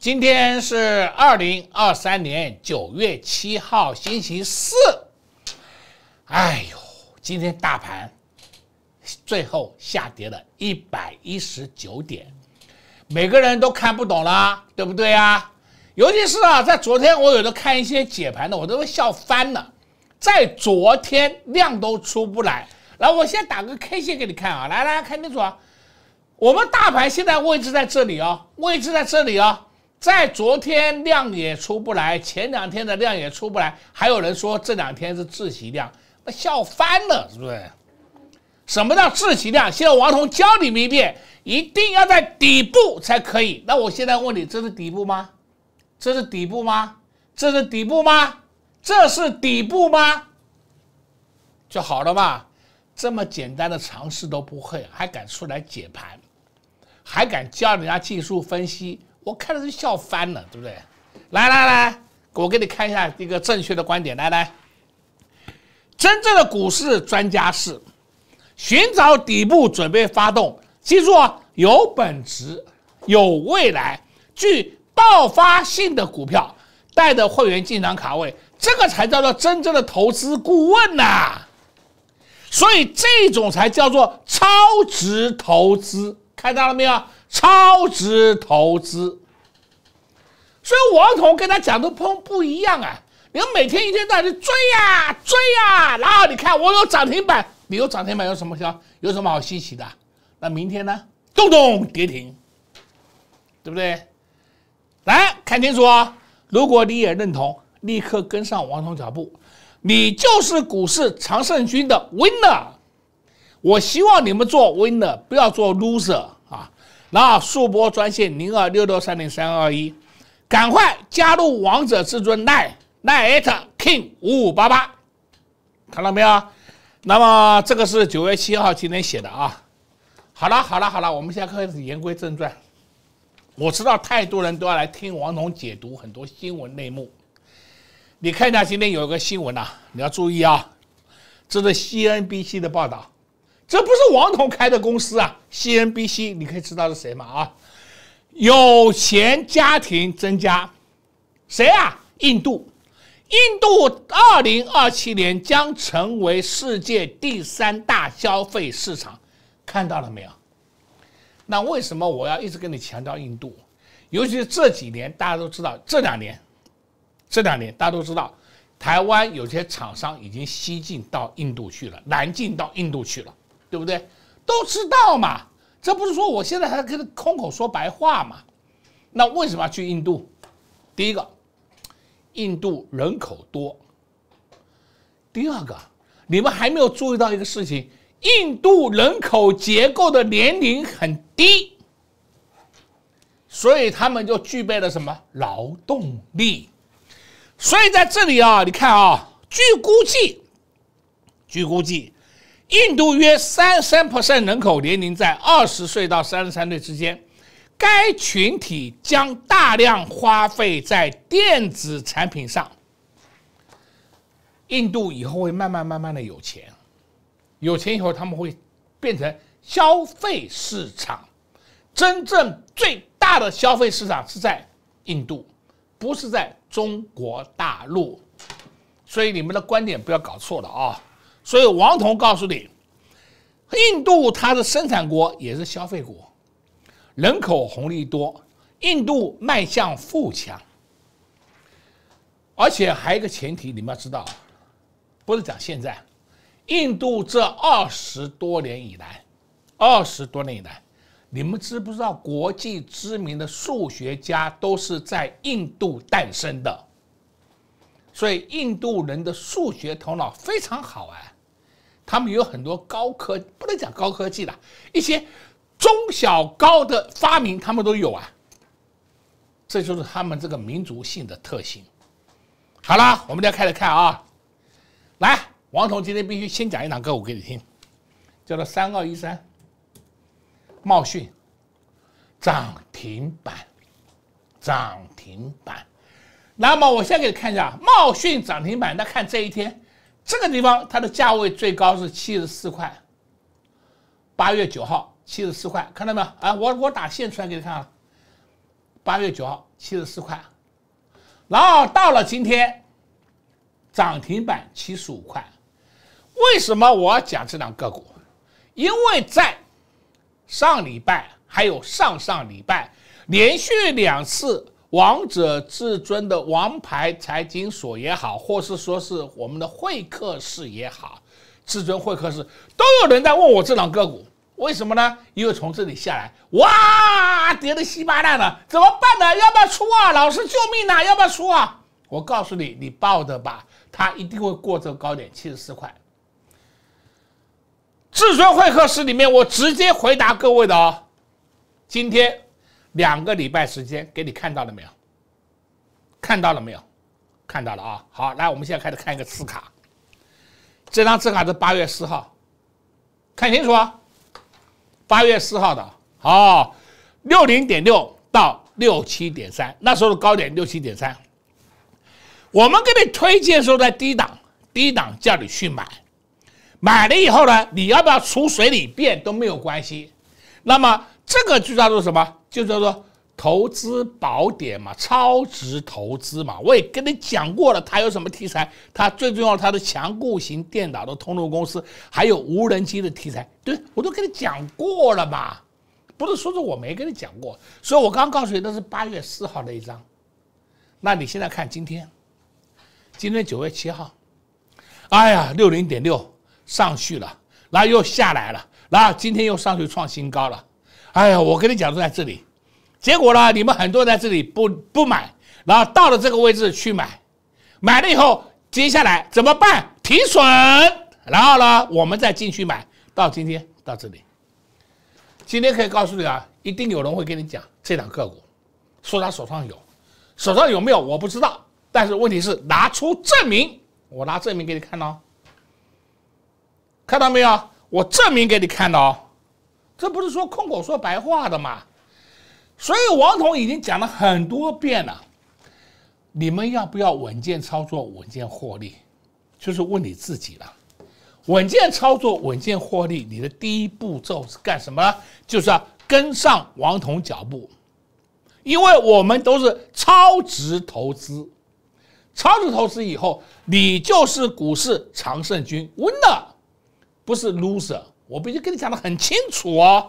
今天是二零二三年九月七号，星期四。哎呦，今天大盘最后下跌了一百一十九点，每个人都看不懂了，对不对啊？尤其是啊，在昨天我有的看一些解盘的，我都会笑翻了。在昨天量都出不来，来，我先打个 K 线给你看啊，来来，看清楚，啊，我们大盘现在位置在这里哦，位置在这里哦。在昨天量也出不来，前两天的量也出不来，还有人说这两天是自习量，那笑翻了，是不是？什么叫自习量？现在王彤教你们一遍，一定要在底部才可以。那我现在问你，这是底部吗？这是底部吗？这是底部吗？这是底部吗？就好了嘛，这么简单的常识都不会，还敢出来解盘，还敢教人家技术分析？我看的是笑翻了，对不对？来来来，我给你看一下一个正确的观点。来来，真正的股市专家是寻找底部准备发动，记住啊，有本质、有未来、具爆发性的股票，带着会员进场卡位，这个才叫做真正的投资顾问呐。所以这种才叫做超值投资，看到了没有？超值投资，所以王总跟他讲的不不一样啊！你们每天一天到晚去追呀追呀，然后你看我有涨停板，你有涨停板有什么消有什么好稀奇的？那明天呢？咚咚跌停，对不对？来看清楚啊！如果你也认同，立刻跟上王总脚步，你就是股市常胜军的 winner。我希望你们做 winner，不要做 loser。那速播专线零二六六三零三二一，赶快加入王者至尊奈奈特 king 五五八八，看到没有？那么这个是九月七号今天写的啊。好了好了好了，我们现在开始言归正传。我知道太多人都要来听王总解读很多新闻内幕。你看一下今天有个新闻呐，你要注意啊，这是 CNBC 的报道。这不是王彤开的公司啊！C N B C，你可以知道是谁吗？啊，有钱家庭增加，谁啊？印度，印度二零二七年将成为世界第三大消费市场，看到了没有？那为什么我要一直跟你强调印度？尤其是这几年，大家都知道，这两年，这两年大家都知道，台湾有些厂商已经西进到印度去了，南进到印度去了。对不对？都知道嘛，这不是说我现在还跟空口说白话嘛？那为什么要去印度？第一个，印度人口多；第二个，你们还没有注意到一个事情，印度人口结构的年龄很低，所以他们就具备了什么劳动力？所以在这里啊，你看啊，据估计，据估计。印度约三三 percent 人口年龄在二十岁到三十三岁之间，该群体将大量花费在电子产品上。印度以后会慢慢慢慢的有钱，有钱以后他们会变成消费市场，真正最大的消费市场是在印度，不是在中国大陆，所以你们的观点不要搞错了啊。所以王彤告诉你，印度它的生产国也是消费国，人口红利多，印度迈向富强。而且还有一个前提，你们要知道，不是讲现在，印度这二十多年以来，二十多年以来，你们知不知道国际知名的数学家都是在印度诞生的？所以印度人的数学头脑非常好哎。他们有很多高科技，不能讲高科技的一些中小高的发明，他们都有啊。这就是他们这个民族性的特性。好了，我们再开始看啊。来，王彤今天必须先讲一堂歌，我给你听，叫做“三二一三”。茂讯涨停板，涨停板。那么我先给你看一下茂讯涨停板，那看这一天。这个地方它的价位最高是七十四块，八月九号七十四块，看到没有？啊，我我打线出来给你看啊，八月九号七十四块，然后到了今天涨停板七十五块。为什么我要讲这两个股？因为在上礼拜还有上上礼拜连续两次。王者至尊的王牌财经所也好，或是说是我们的会客室也好，至尊会客室都有人在问我这档个股，为什么呢？因为从这里下来，哇，跌的稀巴烂了，怎么办呢？要不要出啊？老师，救命呐！要不要出啊？我告诉你，你报的吧，它一定会过这个高点，七十四块。至尊会客室里面，我直接回答各位的啊，今天。两个礼拜时间，给你看到了没有？看到了没有？看到了啊！好，来，我们现在开始看一个次卡。这张次卡是八月四号，看清楚，啊，八月四号的。好，六零点六到六七点三，那时候的高点六七点三。我们给你推荐时候在低档，低档叫你去买，买了以后呢，你要不要出水里变都没有关系。那么这个就叫做什么？就叫做投资宝典嘛，超值投资嘛，我也跟你讲过了，它有什么题材？它最重要，它的强固型电脑的通路公司，还有无人机的题材，对我都跟你讲过了嘛，不是说是我没跟你讲过，所以我刚告诉你那是八月四号那一张。那你现在看今天，今天九月七号，哎呀，六零点六上去了，然后又下来了，然后今天又上去创新高了。哎呀，我跟你讲都在这里，结果呢，你们很多人在这里不不买，然后到了这个位置去买，买了以后，接下来怎么办？提损，然后呢，我们再进去买，到今天到这里。今天可以告诉你啊，一定有人会跟你讲这档个股，说他手上有，手上有没有我不知道，但是问题是拿出证明，我拿证明给你看哦，看到没有？我证明给你看的哦。这不是说空口说白话的吗？所以王彤已经讲了很多遍了，你们要不要稳健操作、稳健获利，就是问你自己了。稳健操作、稳健获利，你的第一步骤是干什么？就是要跟上王彤脚步，因为我们都是超值投资，超值投资以后，你就是股市常胜军，winner，不是 loser。我必须跟你讲的很清楚哦，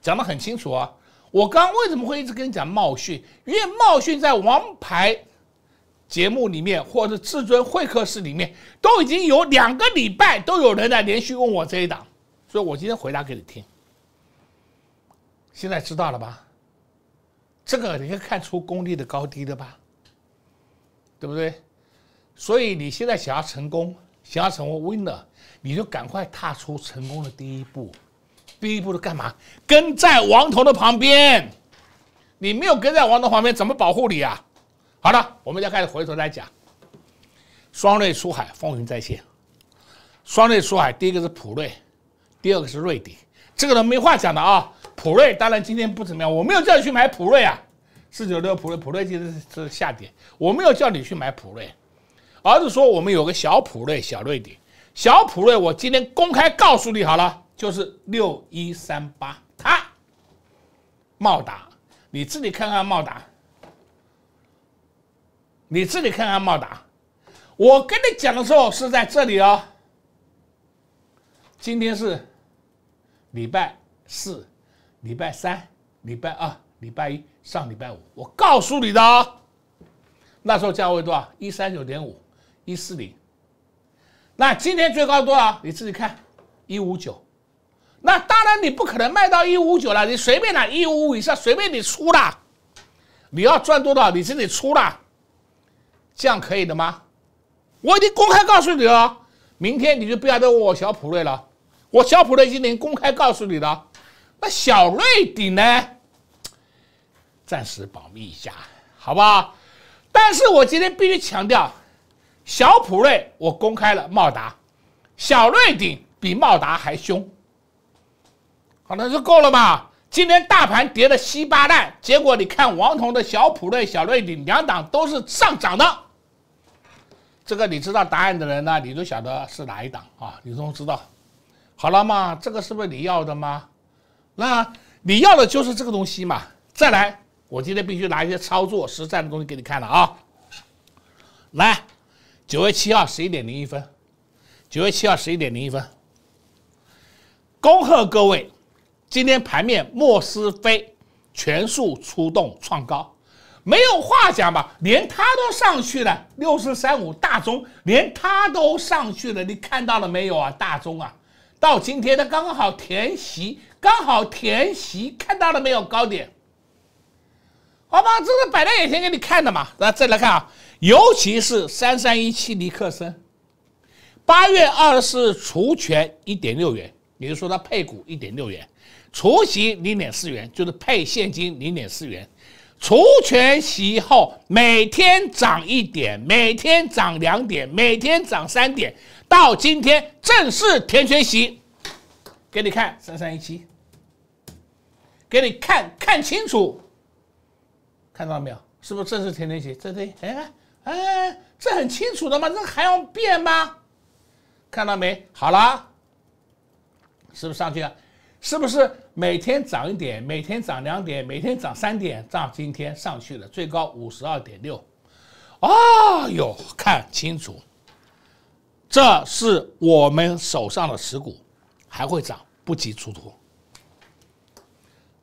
讲的很清楚哦。我刚为什么会一直跟你讲冒讯？因为冒讯在王牌节目里面，或者至尊会客室里面，都已经有两个礼拜都有人在连续问我这一档，所以我今天回答给你听。现在知道了吧？这个你可以看出功力的高低的吧？对不对？所以你现在想要成功，想要成为 winner。你就赶快踏出成功的第一步，第一步是干嘛？跟在王头的旁边。你没有跟在王头旁边，怎么保护你啊？好了，我们再开始回头再讲。双瑞出海，风云再现。双瑞出海，第一个是普瑞，第二个是瑞迪，这个人没话讲的啊。普瑞当然今天不怎么样，我没有叫你去买普瑞啊。四九六普瑞，普瑞今天是下跌，我没有叫你去买普瑞，而是说我们有个小普瑞，小瑞迪。小普瑞，我今天公开告诉你好了，就是六一三八他，茂达，你自己看看茂达，你自己看看茂达，我跟你讲的时候是在这里哦。今天是礼拜四、礼拜三、礼拜二、礼拜一上礼拜五，我告诉你的，哦。那时候价位多少？一三九点五、一四零。那今天最高多少？你自己看，一五九。那当然你不可能卖到一五九了，你随便啦，一五五以上随便你出啦。你要赚多少，你自己出啦。这样可以的吗？我已经公开告诉你了，明天你就不要再问我小普瑞了，我小普瑞今天公开告诉你的。那小瑞顶呢？暂时保密一下，好不好？但是我今天必须强调。小普瑞我公开了，茂达，小瑞鼎比茂达还凶，好了，就够了嘛。今天大盘跌的稀巴烂，结果你看王彤的小普瑞、小瑞鼎两档都是上涨的，这个你知道答案的人呢，你都晓得是哪一档啊？你都知道，好了嘛，这个是不是你要的吗？那你要的就是这个东西嘛。再来，我今天必须拿一些操作实战的东西给你看了啊，来。九月七号十一点零一分，九月七号十一点零一分。恭贺各位，今天盘面莫斯飞全数出动创高，没有话讲吧？连他都上去了，六四三五大中，连他都上去了，你看到了没有啊？大中啊，到今天它刚刚好填席，刚好填席，看到了没有？高点，好吧，这是摆在眼前给你看的嘛？来，再来看啊。尤其是三三一七尼克森，八月二十四日除权一点六元，也就是说它配股一点六元，除息零点四元，就是配现金零点四元。除权息后每天涨一点，每天涨两点，每天涨三点，到今天正式填权息，给你看三三一七，给你看看清楚，看到没有？是不是正式填权息？这对，哎。哎，这很清楚的嘛，这还要变吗？看到没？好了，是不是上去了？是不是每天涨一点，每天涨两点，每天涨三点，涨今天上去了，最高五十二点六。啊哟，看清楚，这是我们手上的持股，还会涨，不及出图。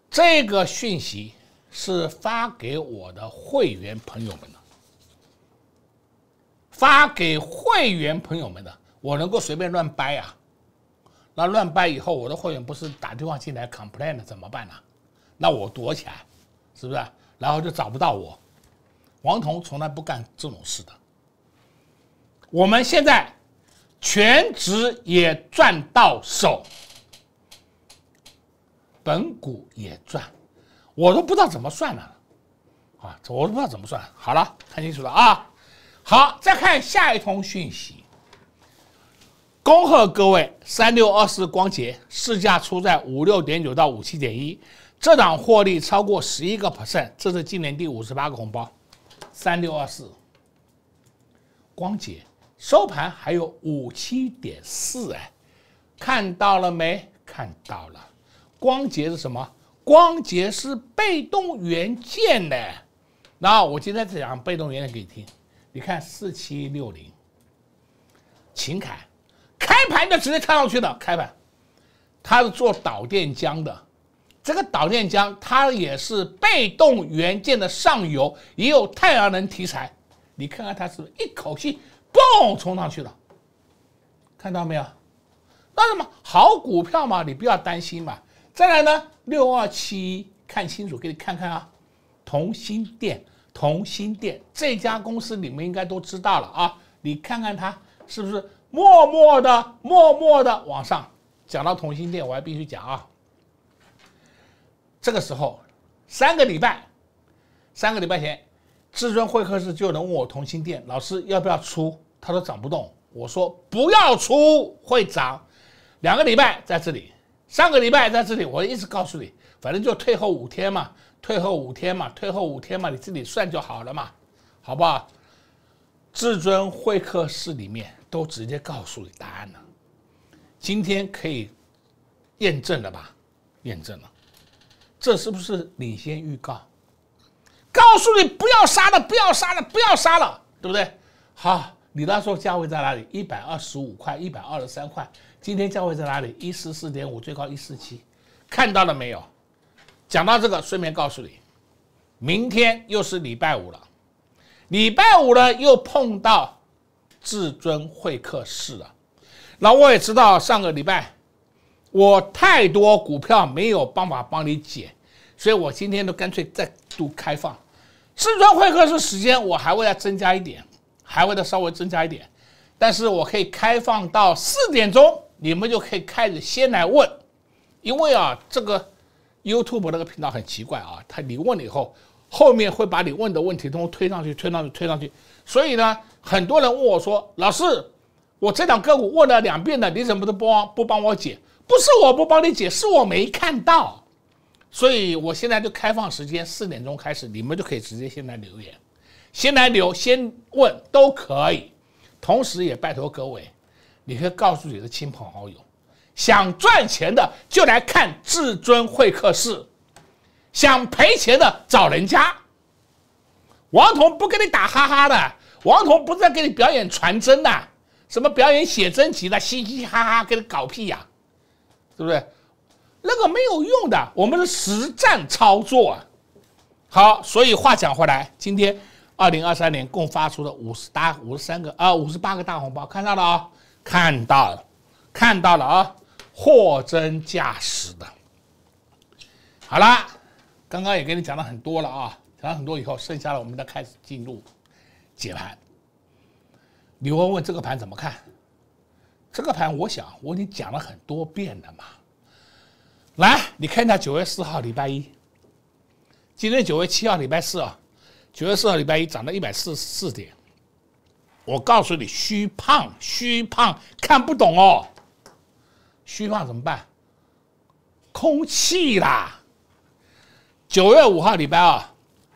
这个讯息是发给我的会员朋友们的。发给会员朋友们的，我能够随便乱掰啊？那乱掰以后，我的会员不是打电话进来 complain 了，怎么办呢？那我躲起来，是不是？然后就找不到我。王彤从来不干这种事的。我们现在全职也赚到手，本股也赚，我都不知道怎么算的啊！我都不知道怎么算。好了，看清楚了啊！好，再看下一通讯息。恭贺各位，三六二四光洁市价出在五六点九到五七点一，这档获利超过十一个 percent，这是今年第五十八个红包。三六二四光洁收盘还有五七点四哎，看到了没？看到了。光洁是什么？光洁是被动元件呢。那我今天讲被动元件给你听。你看四七六零，秦凯开盘就直接跳上去的，开盘，他是做导电浆的，这个导电浆它也是被动元件的上游，也有太阳能题材，你看看它是不是一口气嘣冲上去了，看到没有？那什么好股票嘛，你不要担心嘛。再来呢，六二七一，看清楚，给你看看啊，同心电。同心店这家公司你们应该都知道了啊！你看看它是不是默默的、默默的往上？讲到同心店，我还必须讲啊。这个时候，三个礼拜，三个礼拜前，至尊会客室就有人问我同心店老师要不要出，他说涨不动。我说不要出，会涨。两个礼拜在这里，上个礼拜在这里，我一直告诉你，反正就退后五天嘛。退后五天嘛，退后五天嘛，你自己算就好了嘛，好不好？至尊会客室里面都直接告诉你答案了，今天可以验证了吧？验证了，这是不是领先预告？告诉你不要杀了，不要杀了，不要杀了，对不对？好，你那时候价位在哪里？一百二十五块，一百二十三块。今天价位在哪里？一四四点五，最高一四七，看到了没有？讲到这个，顺便告诉你，明天又是礼拜五了，礼拜五呢又碰到至尊会客室了。那我也知道上个礼拜我太多股票没有办法帮你解，所以我今天都干脆再度开放至尊会客室时间，我还为再增加一点，还为再稍微增加一点，但是我可以开放到四点钟，你们就可以开始先来问，因为啊这个。YouTube 那个频道很奇怪啊，他你问了以后，后面会把你问的问题都推上去，推上去，推上去。所以呢，很多人问我说：“老师，我这档个股问了两遍了，你怎么都不帮不帮我解？不是我不帮你解，是我没看到。”所以我现在就开放时间四点钟开始，你们就可以直接先来留言，先来留，先问都可以。同时也拜托各位，你可以告诉你的亲朋好友。想赚钱的就来看至尊会客室，想赔钱的找人家。王彤不跟你打哈哈的，王彤不是在给你表演传真呐，什么表演写真集的，嘻嘻哈哈给你搞屁呀，对不对？那个没有用的，我们是实战操作。好，所以话讲回来，今天二零二三年共发出了五十八、五十三个啊，五十八个大红包，看到了啊，看到了，看到了啊。货真价实的，好啦，刚刚也跟你讲了很多了啊，讲了很多以后，剩下的我们再开始进入解盘。你问问这个盘怎么看？这个盘我想我已经讲了很多遍了嘛。来，你看一下九月四号礼拜一，今天九月七号礼拜四啊，九月四号礼拜一涨到一百四十四点，我告诉你虚胖，虚胖看不懂哦。虚胖怎么办？空气啦！九月五号礼拜二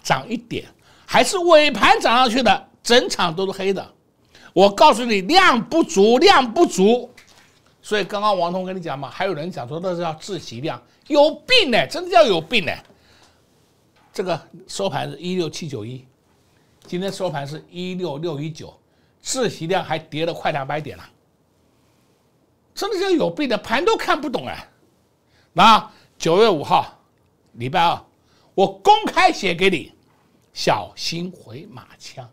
涨一点，还是尾盘涨上去的，整场都是黑的。我告诉你，量不足，量不足。所以刚刚王通跟你讲嘛，还有人讲说那是要自习量，有病呢，真的叫有病呢。这个收盘是一六七九一，今天收盘是一六六一九，自习量还跌了快两百点了。什么叫有病的盘都看不懂啊？那九月五号，礼拜二，我公开写给你，小心回马枪。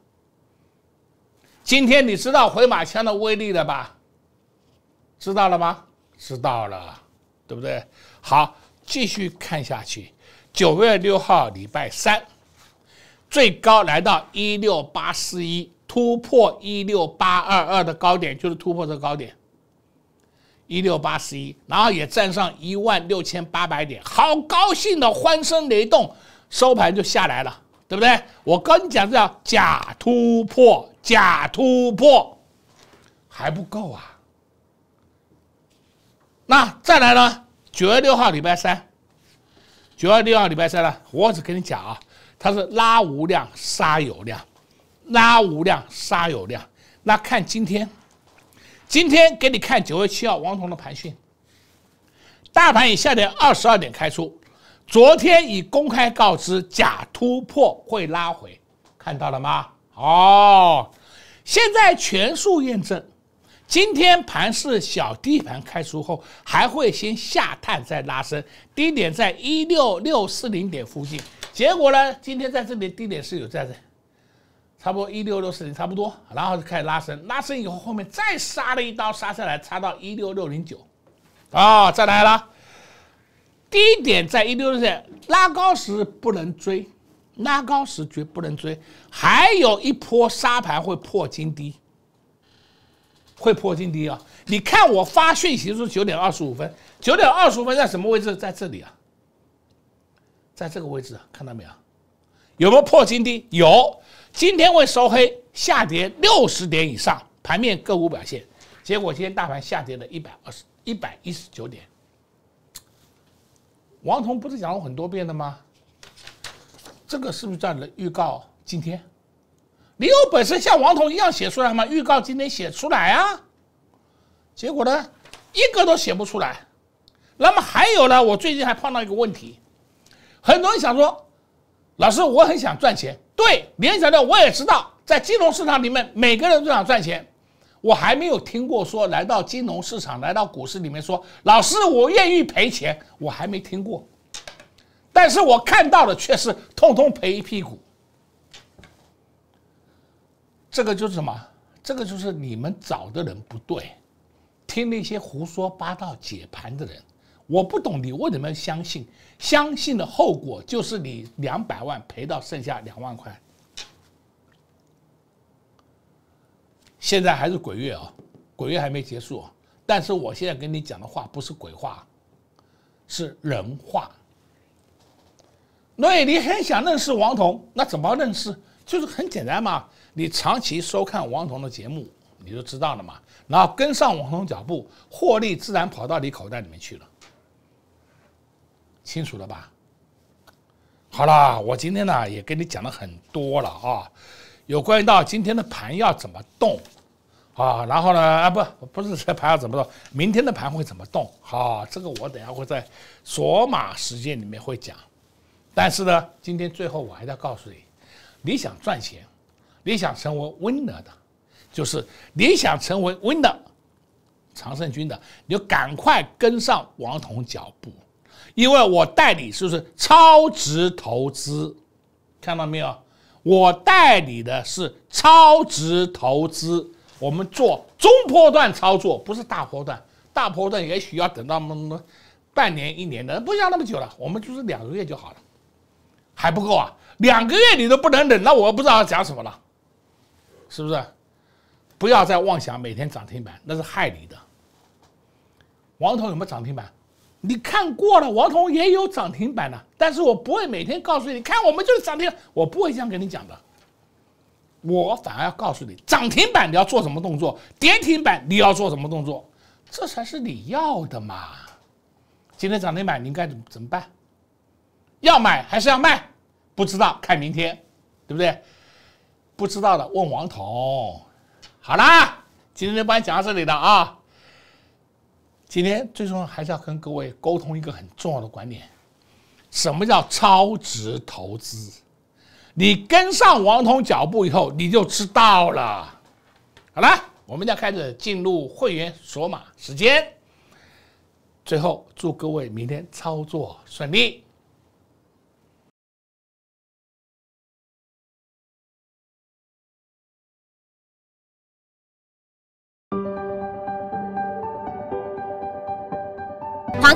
今天你知道回马枪的威力了吧？知道了吗？知道了，对不对？好，继续看下去。九月六号，礼拜三，最高来到一六八四一，突破一六八二二的高点，就是突破这高点。一六八十一，然后也站上一万六千八百点，好高兴的，欢声雷动，收盘就下来了，对不对？我跟你讲，这叫假突破，假突破还不够啊。那再来呢？九月六号礼拜三，九月六号礼拜三呢？我只跟你讲啊，它是拉无量杀有量，拉无量杀有量。那看今天。今天给你看九月七号王彤的盘讯，大盘以下跌二十二点开出，昨天已公开告知假突破会拉回，看到了吗？哦，现在全数验证，今天盘是小低盘开出后，还会先下探再拉升，低点在一六六四零点附近，结果呢？今天在这里低点是有在这。差不多一六六四零，差不多，然后就开始拉升，拉升以后后面再杀了一刀，杀下来插到一六六零九，啊，再来了，低点在一六六四，拉高时不能追，拉高时绝不能追，还有一波杀盘会破金低，会破金低啊！你看我发讯息是九点二十五分，九点二十五分在什么位置？在这里啊，在这个位置，看到没有？有没有破金低？有。今天会收黑，下跌六十点以上，盘面个股表现，结果今天大盘下跌了一百二十一百一十九点。王彤不是讲了很多遍的吗？这个是不是叫预告今天？你有本身像王彤一样写出来吗？预告今天写出来啊，结果呢一个都写不出来。那么还有呢，我最近还碰到一个问题，很多人想说，老师，我很想赚钱。对，联想的我也知道，在金融市场里面，每个人都想赚钱。我还没有听过说来到金融市场，来到股市里面说，老师我愿意赔钱，我还没听过。但是我看到的却是通通赔一屁股。这个就是什么？这个就是你们找的人不对，听那些胡说八道解盘的人。我不懂你为什么要相信，相信的后果就是你两百万赔到剩下两万块。现在还是鬼月啊，鬼月还没结束。但是我现在跟你讲的话不是鬼话，是人话。那你很想认识王彤，那怎么认识？就是很简单嘛，你长期收看王彤的节目，你就知道了嘛。然后跟上王彤脚步，获利自然跑到你口袋里面去了。清楚了吧？好了，我今天呢也跟你讲了很多了啊，有关于到今天的盘要怎么动啊，然后呢啊不不是说盘要怎么动，明天的盘会怎么动？好，这个我等下会在索马时间里面会讲。但是呢，今天最后我还要告诉你，你想赚钱，你想成为 winner 的，就是你想成为 win 的常胜军的，你就赶快跟上王彤脚步。因为我代理不是超值投资，看到没有？我代理的是超值投资，我们做中波段操作，不是大波段。大波段也许要等到么么半年一年的，不要那么久了，我们就是两个月就好了，还不够啊？两个月你都不能等，那我不知道要讲什么了，是不是？不要再妄想每天涨停板，那是害你的。王彤有没有涨停板？你看过了，王彤也有涨停板的，但是我不会每天告诉你，看我们就是涨停，我不会这样跟你讲的。我反而要告诉你，涨停板你要做什么动作，跌停板你要做什么动作，这才是你要的嘛。今天涨停板你应该怎怎么办？要买还是要卖？不知道，看明天，对不对？不知道的问王彤。好啦，今天就讲到这里了啊。今天最重要还是要跟各位沟通一个很重要的观点，什么叫超值投资？你跟上王通脚步以后你就知道了。好了，我们要开始进入会员锁码时间。最后祝各位明天操作顺利。